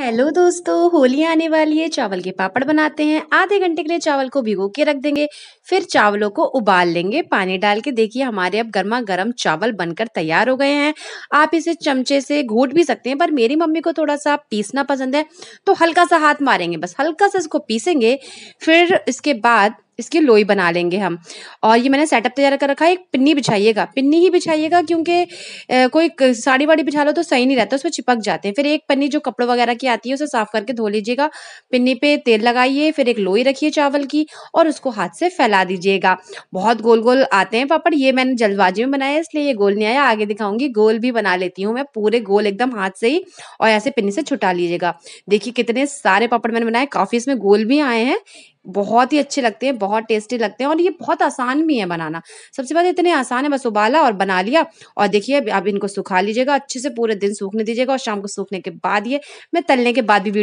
hello दोस्तों होली आने वाली है चावल के पापड़ बनाते हैं आधे घंटे के लिए चावल को भिगो के रख देंगे फिर चावलों को उबाल लेंगे पानी डाल के देखिए हमारे अब गर्मा गर्म चावल बनकर तैयार हो गए हैं आप इसे चमचे से घोट भी सकते हैं पर मेरी मम्मी को थोड़ा सा पीसना पसंद है तो हल्का सा हाथ मारेंगे बस हल्का सा इसको पीसेंगे फिर इसके बाद इसकी लोई बना लेंगे हम और ये मैंने सेटअप तैयार कर रखा है एक पिन्नी बिछाइएगा पिन्नी ही बिछाइएगा क्योंकि कोई साड़ी वाड़ी बिछा लो तो सही नहीं रहता उसमें चिपक जाते हैं फिर एक पन्नी जो कपड़ों वगैरह की आती है उसे साफ करके धो लीजिएगा पिन्नी पे तेल लगाइए फिर एक लोई रखिए चावल की और उसको हाथ से फैला दीजिएगा बहुत गोल गोल आते हैं पापड़ ये मैंने जल्दबाजी में बनाया इसलिए ये गोल नहीं आया आगे दिखाऊंगी गोल भी बना लेती हूँ मैं पूरे गोल एकदम हाथ से ही और ऐसे पिन्नी से छुटा लीजिएगा देखिए कितने सारे पापड़ मैंने बनाए काफ़ी इसमें गोल भी आए हैं बहुत ही अच्छे लगते हैं बहुत टेस्टी लगते हैं और ये बहुत आसान भी है बनाना सबसे पहले इतने आसान है बस उबाला और बना लिया और देखिए अब इनको सुखा लीजिएगा अच्छे से पूरे दिन सूखने दीजिएगा और शाम को सूखने के बाद ये मैं तलने के बाद भी